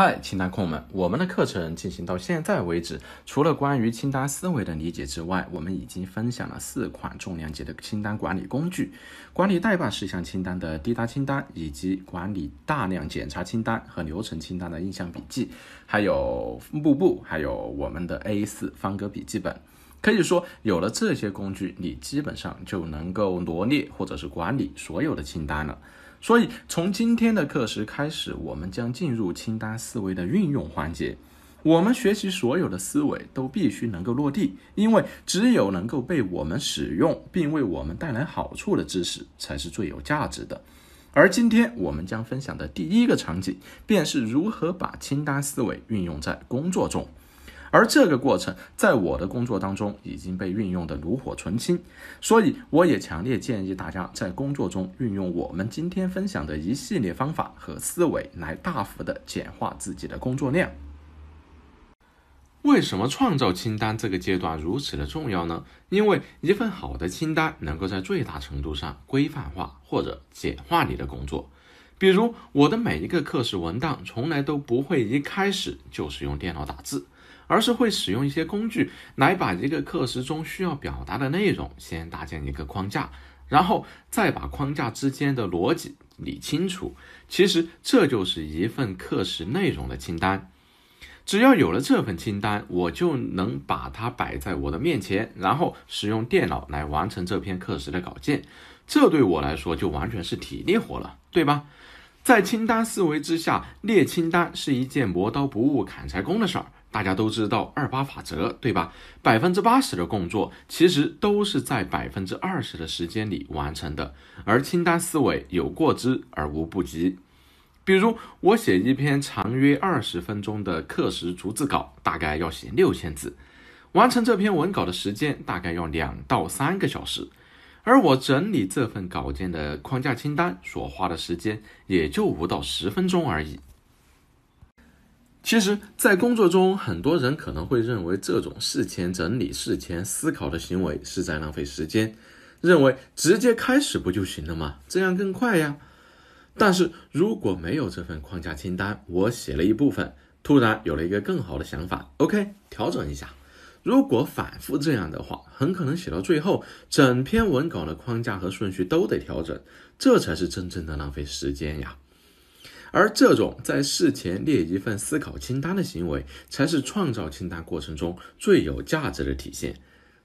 嗨，清单控们，我们的课程进行到现在为止，除了关于清单思维的理解之外，我们已经分享了四款重量级的清单管理工具：管理代办事项清单的滴答清单，以及管理大量检查清单和流程清单的印象笔记，还有幕布，还有我们的 A4 方格笔记本。可以说，有了这些工具，你基本上就能够罗列或者是管理所有的清单了。所以，从今天的课时开始，我们将进入清单思维的运用环节。我们学习所有的思维都必须能够落地，因为只有能够被我们使用并为我们带来好处的知识，才是最有价值的。而今天我们将分享的第一个场景，便是如何把清单思维运用在工作中。而这个过程在我的工作当中已经被运用的炉火纯青，所以我也强烈建议大家在工作中运用我们今天分享的一系列方法和思维，来大幅的简化自己的工作量。为什么创造清单这个阶段如此的重要呢？因为一份好的清单能够在最大程度上规范化或者简化你的工作。比如我的每一个课时文档，从来都不会一开始就是用电脑打字。而是会使用一些工具来把一个课时中需要表达的内容先搭建一个框架，然后再把框架之间的逻辑理清楚。其实这就是一份课时内容的清单。只要有了这份清单，我就能把它摆在我的面前，然后使用电脑来完成这篇课时的稿件。这对我来说就完全是体力活了，对吧？在清单思维之下，列清单是一件磨刀不误砍柴工的事儿。大家都知道二八法则，对吧？百分之八十的工作其实都是在百分之二十的时间里完成的，而清单思维有过之而无不及。比如，我写一篇长约二十分钟的课时逐字稿，大概要写六千字，完成这篇文稿的时间大概要两到三个小时，而我整理这份稿件的框架清单所花的时间也就五到十分钟而已。其实，在工作中，很多人可能会认为这种事前整理、事前思考的行为是在浪费时间，认为直接开始不就行了吗？这样更快呀。但是，如果没有这份框架清单，我写了一部分，突然有了一个更好的想法，OK，调整一下。如果反复这样的话，很可能写到最后，整篇文稿的框架和顺序都得调整，这才是真正的浪费时间呀。而这种在事前列一份思考清单的行为，才是创造清单过程中最有价值的体现。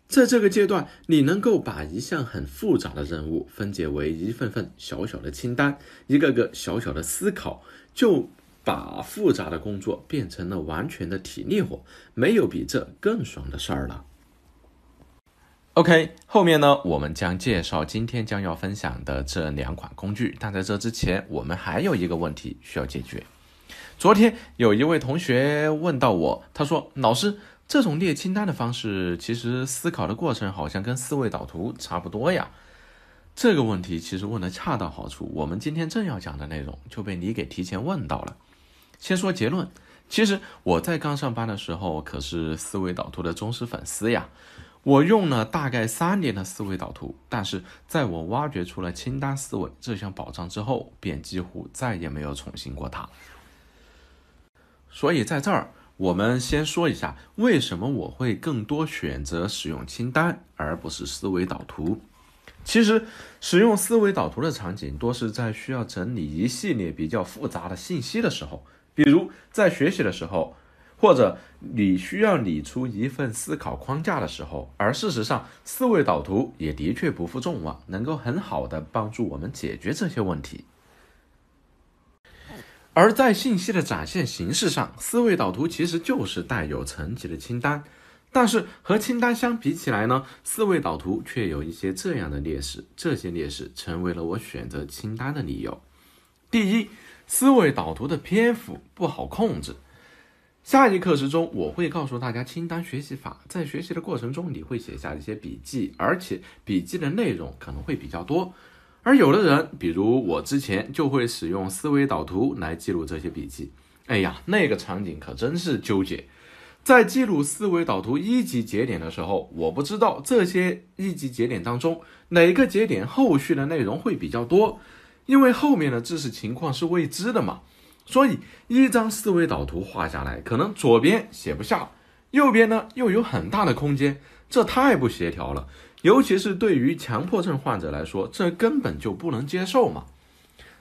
在这个阶段，你能够把一项很复杂的任务分解为一份份小小的清单，一个个小小的思考，就把复杂的工作变成了完全的体力活，没有比这更爽的事儿了。OK，后面呢，我们将介绍今天将要分享的这两款工具。但在这之前，我们还有一个问题需要解决。昨天有一位同学问到我，他说：“老师，这种列清单的方式，其实思考的过程好像跟思维导图差不多呀。”这个问题其实问的恰到好处，我们今天正要讲的内容就被你给提前问到了。先说结论，其实我在刚上班的时候可是思维导图的忠实粉丝呀。我用了大概三年的思维导图，但是在我挖掘出了清单思维这项宝藏之后，便几乎再也没有重新过它。所以，在这儿我们先说一下，为什么我会更多选择使用清单而不是思维导图。其实，使用思维导图的场景多是在需要整理一系列比较复杂的信息的时候，比如在学习的时候。或者你需要理出一份思考框架的时候，而事实上，思维导图也的确不负众望，能够很好的帮助我们解决这些问题。而在信息的展现形式上，思维导图其实就是带有层级的清单。但是和清单相比起来呢，思维导图却有一些这样的劣势，这些劣势成为了我选择清单的理由。第一，思维导图的篇幅不好控制。下一课时中，我会告诉大家清单学习法。在学习的过程中，你会写下一些笔记，而且笔记的内容可能会比较多。而有的人，比如我之前，就会使用思维导图来记录这些笔记。哎呀，那个场景可真是纠结。在记录思维导图一级节点的时候，我不知道这些一级节点当中哪个节点后续的内容会比较多，因为后面的知识情况是未知的嘛。所以，一张思维导图画下来，可能左边写不下，右边呢又有很大的空间，这太不协调了。尤其是对于强迫症患者来说，这根本就不能接受嘛。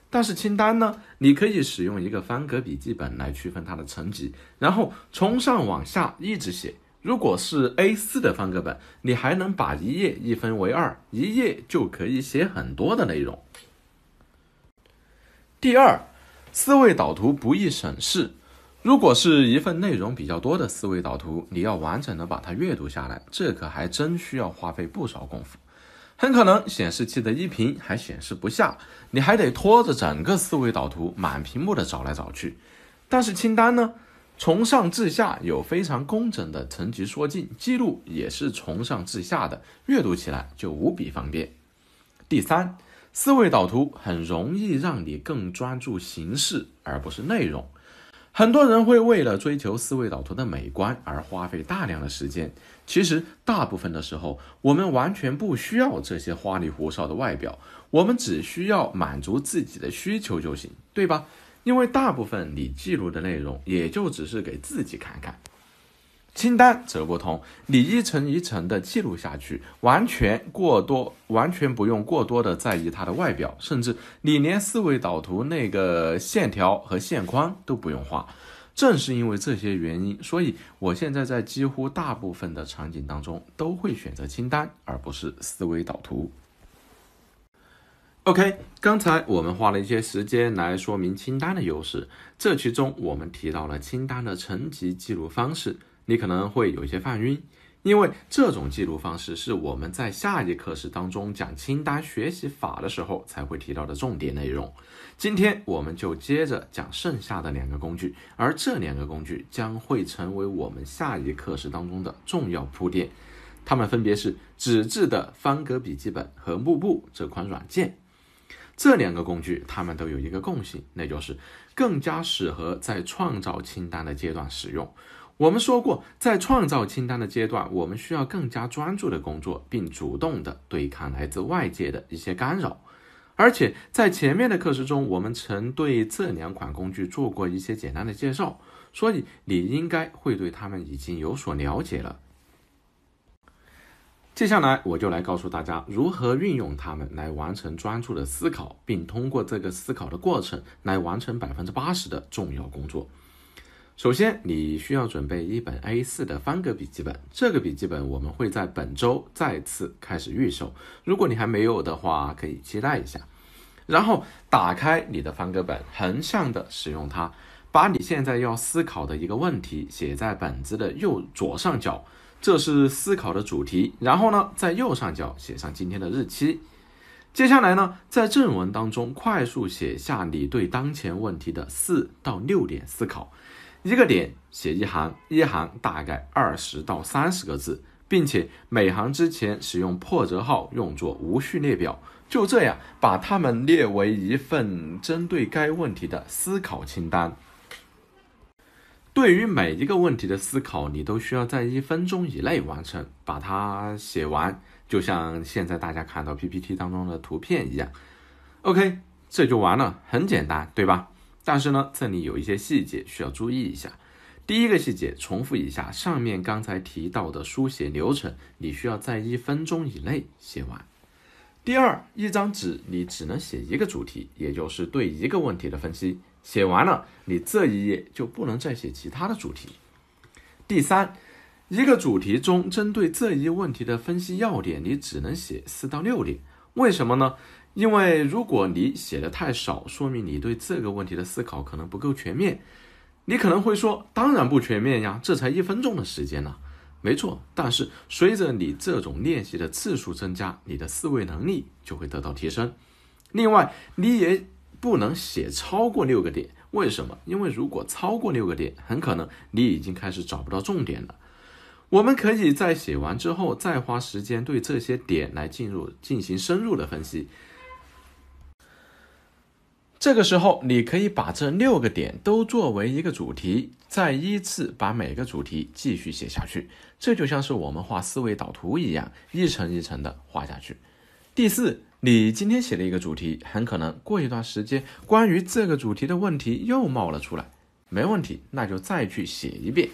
但是清单呢，你可以使用一个方格笔记本来区分它的层级，然后从上往下一直写。如果是 A4 的方格本，你还能把一页一分为二，一页就可以写很多的内容。第二。思维导图不易审视，如果是一份内容比较多的思维导图，你要完整的把它阅读下来，这可还真需要花费不少功夫。很可能显示器的一屏还显示不下，你还得拖着整个思维导图满屏幕的找来找去。但是清单呢，从上至下有非常工整的层级缩进，记录也是从上至下的，阅读起来就无比方便。第三。思维导图很容易让你更专注形式而不是内容。很多人会为了追求思维导图的美观而花费大量的时间。其实大部分的时候，我们完全不需要这些花里胡哨的外表，我们只需要满足自己的需求就行，对吧？因为大部分你记录的内容也就只是给自己看看。清单则不同，你一层一层的记录下去，完全过多，完全不用过多的在意它的外表，甚至你连思维导图那个线条和线框都不用画。正是因为这些原因，所以我现在在几乎大部分的场景当中都会选择清单，而不是思维导图。OK，刚才我们花了一些时间来说明清单的优势，这其中我们提到了清单的层级记录方式。你可能会有一些犯晕，因为这种记录方式是我们在下一课时当中讲清单学习法的时候才会提到的重点内容。今天我们就接着讲剩下的两个工具，而这两个工具将会成为我们下一课时当中的重要铺垫。它们分别是纸质的方格笔记本和幕布这款软件。这两个工具它们都有一个共性，那就是更加适合在创造清单的阶段使用。我们说过，在创造清单的阶段，我们需要更加专注的工作，并主动的对抗来自外界的一些干扰。而且在前面的课时中，我们曾对这两款工具做过一些简单的介绍，所以你应该会对他们已经有所了解了。接下来我就来告诉大家如何运用它们来完成专注的思考，并通过这个思考的过程来完成百分之八十的重要工作。首先，你需要准备一本 A4 的方格笔记本。这个笔记本我们会在本周再次开始预售，如果你还没有的话，可以期待一下。然后打开你的方格本，横向的使用它，把你现在要思考的一个问题写在本子的右左上角，这是思考的主题。然后呢，在右上角写上今天的日期。接下来呢，在正文当中快速写下你对当前问题的四到六点思考，一个点写一行，一行大概二十到三十个字，并且每行之前使用破折号用作无序列表，就这样把它们列为一份针对该问题的思考清单。对于每一个问题的思考，你都需要在一分钟以内完成，把它写完。就像现在大家看到 PPT 当中的图片一样，OK，这就完了，很简单，对吧？但是呢，这里有一些细节需要注意一下。第一个细节，重复一下上面刚才提到的书写流程，你需要在一分钟以内写完。第二，一张纸你只能写一个主题，也就是对一个问题的分析。写完了，你这一页就不能再写其他的主题。第三。一个主题中针对这一问题的分析要点，你只能写四到六点，为什么呢？因为如果你写的太少，说明你对这个问题的思考可能不够全面。你可能会说，当然不全面呀，这才一分钟的时间呢。没错，但是随着你这种练习的次数增加，你的思维能力就会得到提升。另外，你也不能写超过六个点，为什么？因为如果超过六个点，很可能你已经开始找不到重点了。我们可以在写完之后，再花时间对这些点来进入进行深入的分析。这个时候，你可以把这六个点都作为一个主题，再依次把每个主题继续写下去。这就像是我们画思维导图一样，一层一层的画下去。第四，你今天写了一个主题，很可能过一段时间，关于这个主题的问题又冒了出来。没问题，那就再去写一遍。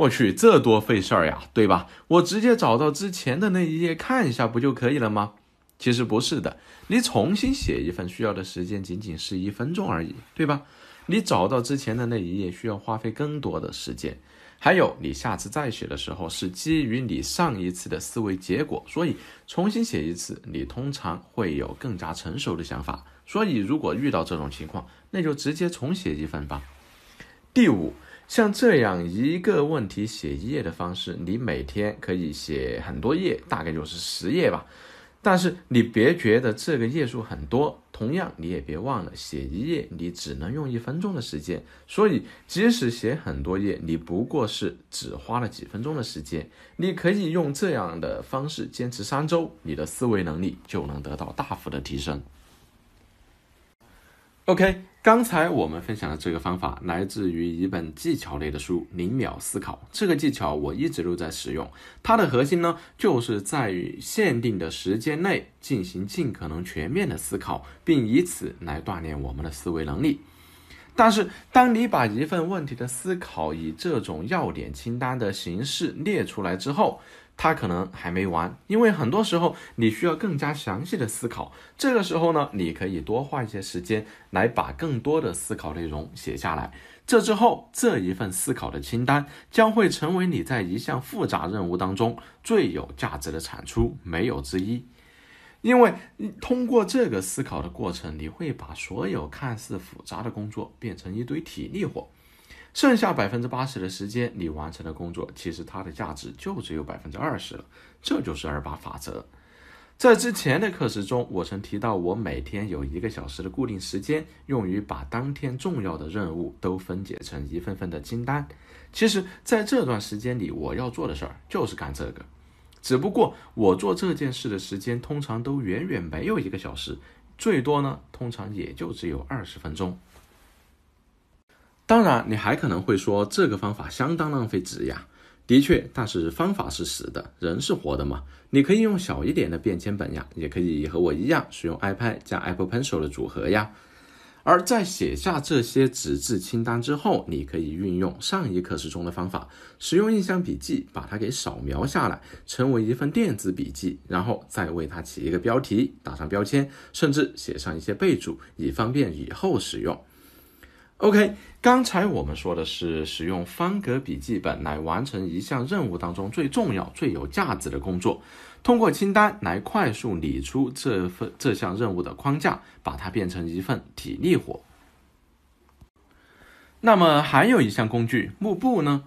我去，这多费事儿呀，对吧？我直接找到之前的那一页看一下不就可以了吗？其实不是的，你重新写一份需要的时间仅仅是一分钟而已，对吧？你找到之前的那一页需要花费更多的时间。还有，你下次再写的时候是基于你上一次的思维结果，所以重新写一次，你通常会有更加成熟的想法。所以，如果遇到这种情况，那就直接重写一份吧。第五。像这样一个问题写一页的方式，你每天可以写很多页，大概就是十页吧。但是你别觉得这个页数很多，同样你也别忘了，写一页你只能用一分钟的时间。所以即使写很多页，你不过是只花了几分钟的时间。你可以用这样的方式坚持三周，你的思维能力就能得到大幅的提升。OK。刚才我们分享的这个方法来自于一本技巧类的书《零秒思考》。这个技巧我一直都在使用，它的核心呢，就是在于限定的时间内进行尽可能全面的思考，并以此来锻炼我们的思维能力。但是，当你把一份问题的思考以这种要点清单的形式列出来之后，他可能还没完，因为很多时候你需要更加详细的思考。这个时候呢，你可以多花一些时间来把更多的思考内容写下来。这之后，这一份思考的清单将会成为你在一项复杂任务当中最有价值的产出，没有之一。因为通过这个思考的过程，你会把所有看似复杂的工作变成一堆体力活。剩下百分之八十的时间，你完成的工作，其实它的价值就只有百分之二十了。这就是二八法则。在之前的课时中，我曾提到，我每天有一个小时的固定时间，用于把当天重要的任务都分解成一份份的清单。其实，在这段时间里，我要做的事儿就是干这个。只不过，我做这件事的时间通常都远远没有一个小时，最多呢，通常也就只有二十分钟。当然，你还可能会说这个方法相当浪费纸呀。的确，但是方法是死的，人是活的嘛。你可以用小一点的便签本呀，也可以和我一样使用 iPad 加 Apple Pencil 的组合呀。而在写下这些纸质清单之后，你可以运用上一课时中的方法，使用印象笔记把它给扫描下来，成为一份电子笔记，然后再为它起一个标题，打上标签，甚至写上一些备注，以方便以后使用。OK，刚才我们说的是使用方格笔记本来完成一项任务当中最重要、最有价值的工作，通过清单来快速理出这份这项任务的框架，把它变成一份体力活。那么还有一项工具，幕布呢？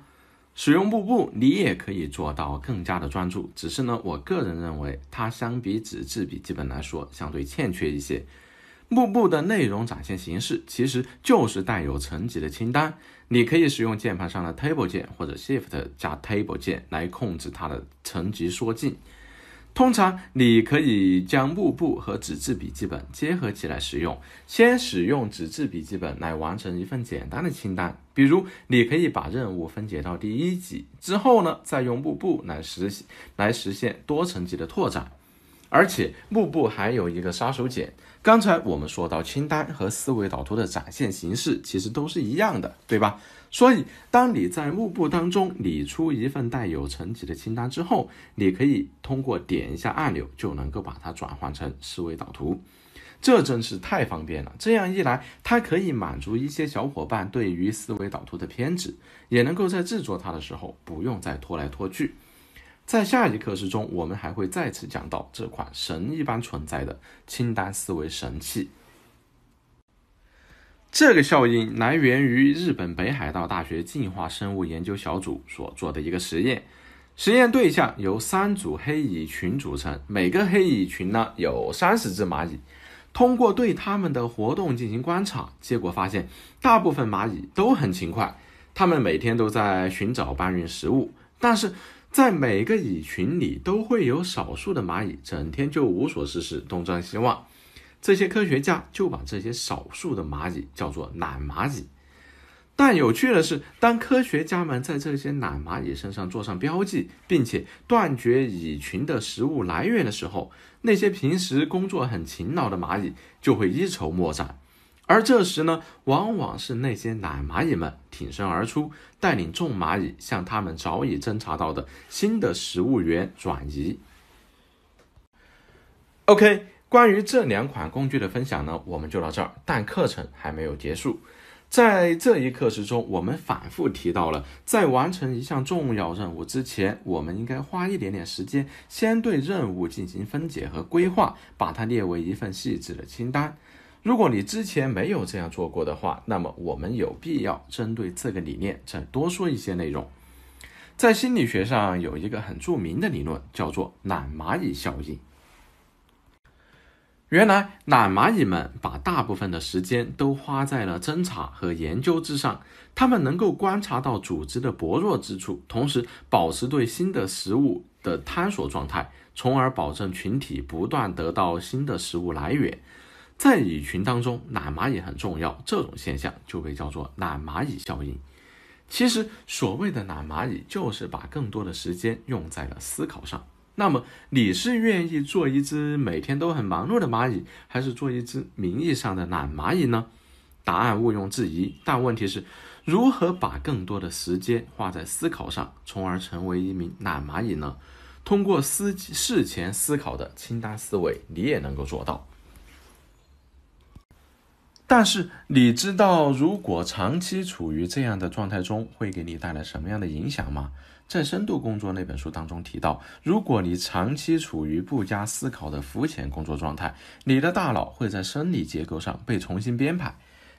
使用幕布你也可以做到更加的专注，只是呢，我个人认为它相比纸质笔记本来说相对欠缺一些。幕布的内容展现形式其实就是带有层级的清单，你可以使用键盘上的 table 键或者 shift 加 table 键来控制它的层级缩进。通常，你可以将幕布和纸质笔记本结合起来使用，先使用纸质笔记本来完成一份简单的清单，比如你可以把任务分解到第一级，之后呢，再用幕布来实来实现多层级的拓展。而且幕布还有一个杀手锏，刚才我们说到清单和思维导图的展现形式其实都是一样的，对吧？所以当你在幕布当中理出一份带有层级的清单之后，你可以通过点一下按钮就能够把它转换成思维导图，这真是太方便了。这样一来，它可以满足一些小伙伴对于思维导图的偏执，也能够在制作它的时候不用再拖来拖去。在下一课时中，我们还会再次讲到这款神一般存在的清单思维神器。这个效应来源于日本北海道大学进化生物研究小组所做的一个实验。实验对象由三组黑蚁群组成，每个黑蚁群呢有三十只蚂蚁。通过对它们的活动进行观察，结果发现大部分蚂蚁都很勤快，它们每天都在寻找搬运食物，但是。在每个蚁群里都会有少数的蚂蚁，整天就无所事事，东张西望。这些科学家就把这些少数的蚂蚁叫做懒蚂蚁。但有趣的是，当科学家们在这些懒蚂蚁身上做上标记，并且断绝蚁群的食物来源的时候，那些平时工作很勤劳的蚂蚁就会一筹莫展。而这时呢，往往是那些懒蚂蚁们挺身而出，带领众蚂蚁向他们早已侦察到的新的食物源转移。OK，关于这两款工具的分享呢，我们就到这儿。但课程还没有结束，在这一课时中，我们反复提到了，在完成一项重要任务之前，我们应该花一点点时间，先对任务进行分解和规划，把它列为一份细致的清单。如果你之前没有这样做过的话，那么我们有必要针对这个理念再多说一些内容。在心理学上有一个很著名的理论，叫做“懒蚂蚁效应”。原来，懒蚂蚁们把大部分的时间都花在了侦查和研究之上，它们能够观察到组织的薄弱之处，同时保持对新的食物的探索状态，从而保证群体不断得到新的食物来源。在蚁群当中，懒蚂蚁很重要，这种现象就被叫做懒蚂蚁效应。其实，所谓的懒蚂蚁就是把更多的时间用在了思考上。那么，你是愿意做一只每天都很忙碌的蚂蚁，还是做一只名义上的懒蚂蚁呢？答案毋庸置疑。但问题是如何把更多的时间花在思考上，从而成为一名懒蚂蚁呢？通过思事前思考的清单思维，你也能够做到。但是你知道，如果长期处于这样的状态中，会给你带来什么样的影响吗？在《深度工作》那本书当中提到，如果你长期处于不加思考的浮浅工作状态，你的大脑会在生理结构上被重新编排。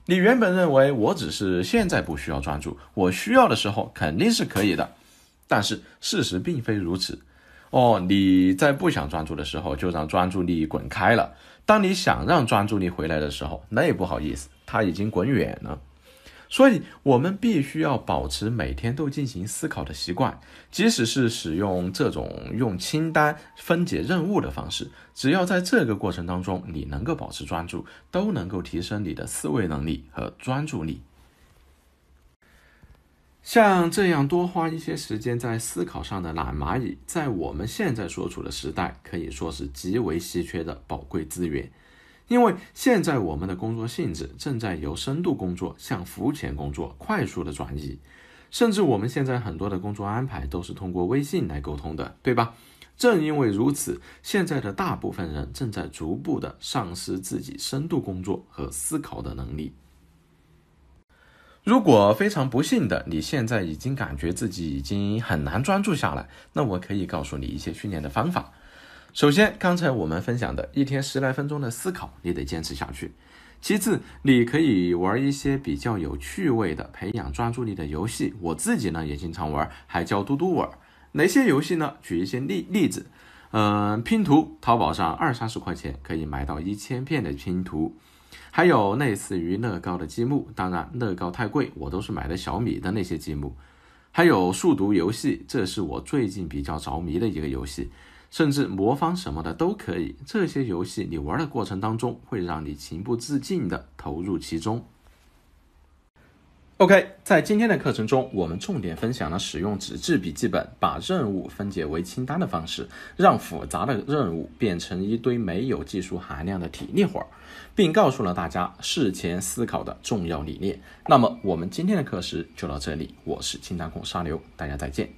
你原本认为我只是现在不需要专注，我需要的时候肯定是可以的，但是事实并非如此。哦，你在不想专注的时候，就让专注力滚开了。当你想让专注力回来的时候，那也不好意思，他已经滚远了。所以，我们必须要保持每天都进行思考的习惯，即使是使用这种用清单分解任务的方式，只要在这个过程当中你能够保持专注，都能够提升你的思维能力和专注力。像这样多花一些时间在思考上的懒蚂蚁，在我们现在所处的时代，可以说是极为稀缺的宝贵资源。因为现在我们的工作性质正在由深度工作向浮浅工作快速的转移，甚至我们现在很多的工作安排都是通过微信来沟通的，对吧？正因为如此，现在的大部分人正在逐步的丧失自己深度工作和思考的能力。如果非常不幸的，你现在已经感觉自己已经很难专注下来，那我可以告诉你一些训练的方法。首先，刚才我们分享的一天十来分钟的思考，你得坚持下去。其次，你可以玩一些比较有趣味的、培养专注力的游戏。我自己呢也经常玩，还教嘟嘟玩哪些游戏呢？举一些例例子，嗯，拼图，淘宝上二三十块钱可以买到一千片的拼图。还有类似于乐高的积木，当然乐高太贵，我都是买的小米的那些积木。还有数独游戏，这是我最近比较着迷的一个游戏，甚至魔方什么的都可以。这些游戏你玩的过程当中，会让你情不自禁的投入其中。OK，在今天的课程中，我们重点分享了使用纸质笔记本把任务分解为清单的方式，让复杂的任务变成一堆没有技术含量的体力活儿，并告诉了大家事前思考的重要理念。那么，我们今天的课时就到这里。我是清单控沙牛，大家再见。